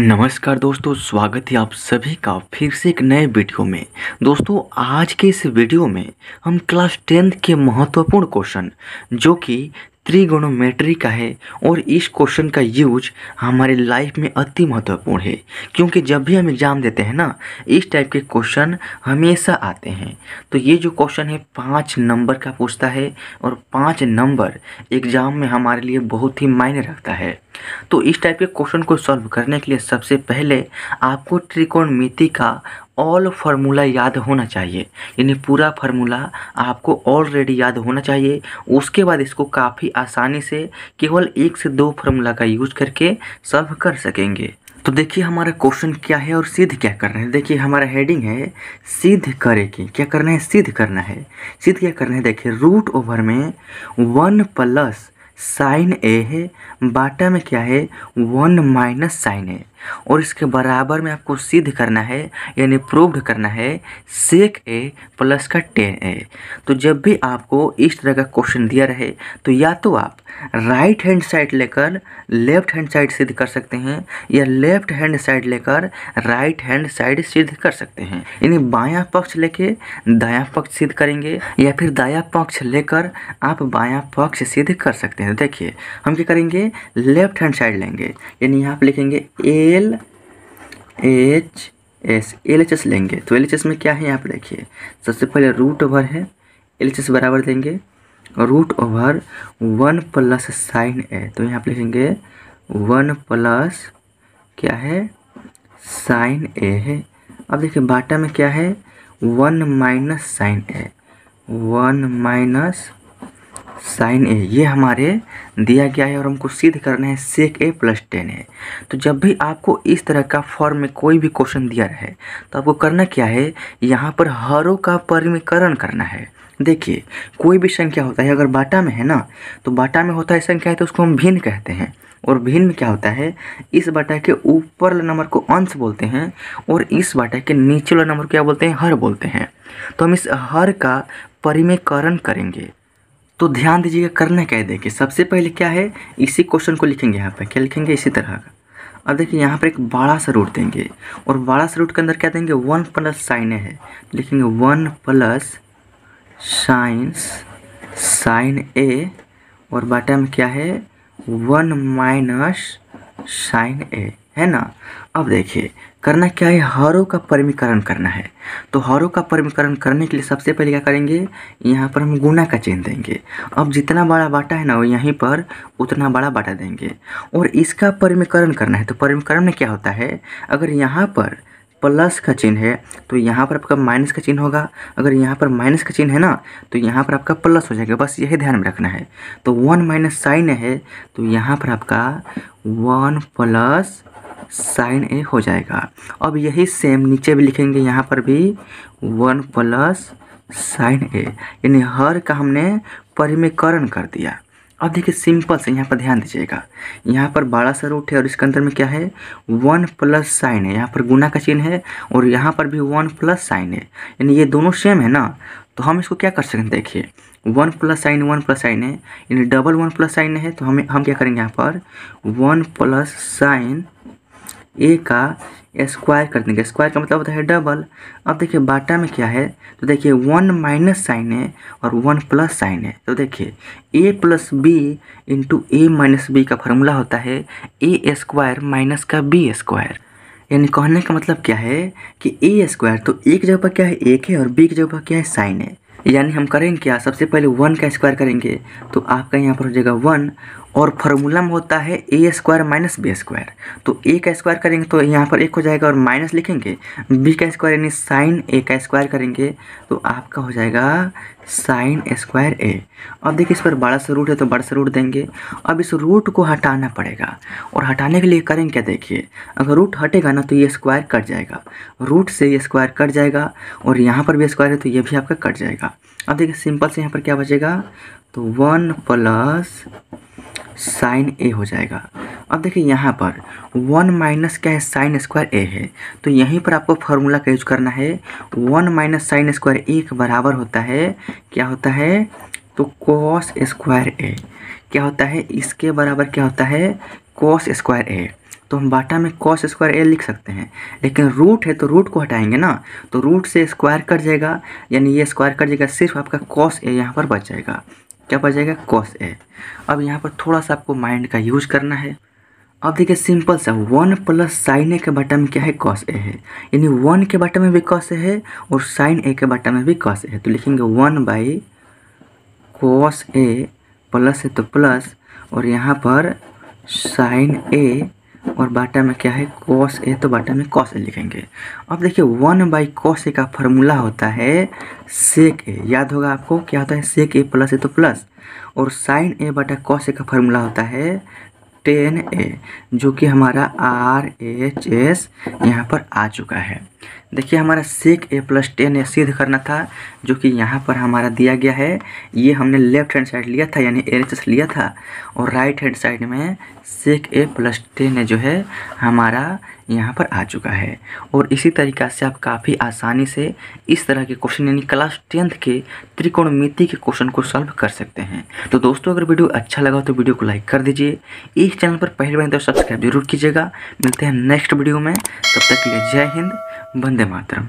नमस्कार दोस्तों स्वागत है आप सभी का फिर से एक नए वीडियो में दोस्तों आज के इस वीडियो में हम क्लास टेंथ के महत्वपूर्ण क्वेश्चन जो कि त्रिगोनोमेट्री का है और इस क्वेश्चन का यूज हमारे लाइफ में अति महत्वपूर्ण है क्योंकि जब भी हम एग्ज़ाम देते हैं ना इस टाइप के क्वेश्चन हमेशा आते हैं तो ये जो क्वेश्चन है पाँच नंबर का पूछता है और पाँच नंबर एग्ज़ाम में हमारे लिए बहुत ही मायने रखता है तो इस टाइप के क्वेश्चन को सॉल्व करने के लिए सबसे पहले आपको त्रिकोणमिति का ऑल फार्मूला याद होना चाहिए यानी पूरा फार्मूला आपको ऑलरेडी याद होना चाहिए उसके बाद इसको काफ़ी आसानी से केवल एक से दो फार्मूला का यूज करके सॉल्व कर सकेंगे तो देखिए हमारा क्वेश्चन क्या है और सिद्ध क्या करना है देखिए हमारा हेडिंग है सिद्ध करे की क्या करना है सिद्ध करना है सिद्ध क्या करना है देखिए रूट ओवर में वन प्लस साइन ए है बाटा में क्या है वन माइनस साइन ए और इसके बराबर में आपको सिद्ध करना है यानी प्रूव्ड करना है सेक ए प्लस का टेन ए तो जब भी आपको इस तरह का क्वेश्चन दिया रहे तो या तो आप राइट हैंड साइड लेकर लेफ्ट हैंड साइड सिद्ध कर सकते हैं या लेफ्ट हैंड साइड लेकर राइट हैंड साइड सिद्ध कर सकते हैं यानी बायां पक्ष लेके दाया पक्ष सिद्ध करेंगे या फिर दाया पक्ष लेकर आप बायां पक्ष सिद्ध कर सकते हैं देखिए हम क्या करेंगे लेफ्ट हैंड साइड लेंगे यानी आप लिखेंगे A L H S L H S लेंगे तो एल एच एस में क्या है यहाँ पर देखिए सबसे पहले रूट ओवर है एल एच एस बराबर देंगे root over one plus sine A तो यहाँ पर लिखेंगे वन प्लस क्या है साइन ए है अब देखिए बाटा में क्या है one minus sine A one minus sine A ये हमारे दिया गया है और हमको सिद्ध करना है सेक ए प्लस टेन ए तो जब भी आपको इस तरह का फॉर्म में कोई भी क्वेश्चन दिया रहे तो आपको करना क्या है यहाँ पर हरों का परिमीकरण करना है देखिए कोई भी संख्या होता है अगर बाटा में है ना तो बाटा में होता है संख्या है तो उसको हम भिन्न कहते हैं और भिन्न में क्या होता है इस बाटा के ऊपर नंबर को अंश बोलते हैं और इस बाटा के नीचे वाला नंबर क्या बोलते हैं हर बोलते हैं तो हम इस हर का परिमेयकरण करेंगे तो ध्यान दीजिएगा करना क्या है देखिए सबसे पहले क्या है इसी क्वेश्चन को लिखेंगे यहाँ पर क्या लिखेंगे इसी तरह का अब देखिए यहाँ पर एक बड़ा सा रूट देंगे और बड़ा सा रूट के अंदर क्या देंगे वन प्लस साइन है लिखेंगे one plus science sine A और बाटा में क्या है वन माइनस साइन ए है ना अब देखिए करना क्या है हरों का परमीकरण करना है तो हरों का परमीकरण करने के लिए सबसे पहले क्या करेंगे यहाँ पर हम गुना का चिन्ह देंगे अब जितना बड़ा बाटा है ना वो यहीं पर उतना बड़ा बाटा देंगे और इसका परमीकरण करना है तो परमीकरण में क्या होता है अगर यहाँ पर प्लस का चिन्ह है तो यहाँ पर आपका माइनस का चिन्ह होगा अगर यहाँ पर माइनस का चिन्ह है ना तो यहाँ पर आपका प्लस हो जाएगा बस यही ध्यान में रखना है तो वन माइनस साइन है तो यहाँ पर आपका वन प्लस साइन ए हो जाएगा अब यही सेम नीचे भी लिखेंगे यहाँ पर भी वन प्लस साइन ए यानी हर का हमने परिमेकरण कर दिया अब देखिए सिंपल से यहाँ पर ध्यान दीजिएगा यहाँ पर बड़ा सा रूट है और इसके अंदर में क्या है वन प्लस साइन है यहाँ पर गुना का चिन्ह है और यहाँ पर भी वन प्लस साइन है यानी ये दोनों सेम है ना तो हम इसको क्या कर सकते हैं देखिए one plus sine one plus sine है यानी डबल वन प्लस साइन है तो हम हम क्या करेंगे यहाँ पर वन प्लस साइन ए का स्क्वायर कर देंगे स्क्वायर का मतलब होता है डबल अब देखिए बाटा में क्या है तो देखिए वन माइनस साइन है और वन प्लस साइन है तो देखिए A plus B into A minus B का फार्मूला होता है ए स्क्वायर माइनस का बी स्क्वायर यानी कहने का मतलब क्या है कि ए स्क्वायर तो एक जगह पर क्या है एक है और बी की जगह पर क्या है साइन है यानी हम करेंगे क्या सबसे पहले वन का स्क्वायर करेंगे तो आपका यहाँ पर हो जाएगा वन और फार्मूला में होता है A square minus B square तो ए का स्क्वायर करेंगे तो यहाँ पर एक हो जाएगा और माइनस लिखेंगे बी का स्क्वायर यानी साइन ए का स्क्वायर करेंगे तो आपका हो जाएगा साइन स्क्वायर ए अब देखिए इस पर बड़ा सा रूट है तो बड़ा सा रूट देंगे अब इस रूट को हटाना पड़ेगा और हटाने के लिए करेंगे क्या देखिए अगर रूट हटेगा ना तो ये स्क्वायर कट जाएगा रूट से ये स्क्वायर कट जाएगा और यहाँ पर भी स्क्वायर है तो ये भी आपका कट जाएगा अब देखिए सिंपल से यहाँ पर क्या बचेगा तो वन प्लस साइन ए हो जाएगा अब देखिए यहाँ पर वन माइनस क्या है साइन स्क्वायर ए है तो यहीं पर आपको फार्मूला का यूज करना है one minus sine square A के बराबर होता है क्या होता है तो कॉस स्क्वायर ए क्या होता है इसके बराबर क्या होता है कॉस स्क्वायर ए तो हम बाटा में कॉस स्क्वायर ए लिख सकते हैं लेकिन रूट है तो रूट को हटाएंगे ना तो रूट से स्क्वायर कट जाएगा यानी ये स्क्वायर कट जाएगा सिर्फ आपका कॉस ए यहाँ पर बच जाएगा क्या बच जाएगा कॉस ए अब यहाँ पर थोड़ा सा आपको माइंड का यूज करना है अब देखिए सिंपल सा वन प्लस साइन ए के बटन में क्या है कॉस ए है यानी वन के बटन में भी कॉस ए है और साइन ए के बटन में भी कॉस ए है तो लिखेंगे one by cos A plus है तो प्लस और यहाँ पर साइन ए और बाटा में क्या है कॉस ए तो बाटा में कॉस ए लिखेंगे अब देखिए वन बाई कॉस ए का फार्मूला होता है सेक ए याद होगा आपको क्या होता है सेक ए प्लस ए तो प्लस और sign A Bata cos A का फार्मूला होता है टेन ए जो कि हमारा आर एच एस यहाँ पर आ चुका है देखिए हमारा सेक ए प्लस टेन ए सिद्ध करना था जो कि यहाँ पर हमारा दिया गया है ये हमने लेफ्ट हैंड साइड लिया था यानी एल लिया था और राइट हैंड साइड में सेक ए प्लस टेन ए जो है हमारा यहाँ पर आ चुका है और इसी तरीका से आप काफ़ी आसानी से इस तरह के क्वेश्चन यानी क्लास टेंथ के मिति के क्वेश्चन को सॉल्व कर सकते हैं तो दोस्तों अगर वीडियो अच्छा लगा तो वीडियो को लाइक कर दीजिए इस चैनल पर पहली बार तो सब्सक्राइब जरूर कीजिएगा मिलते हैं नेक्स्ट वीडियो में तब तक के लिए जय हिंद वंदे मातरम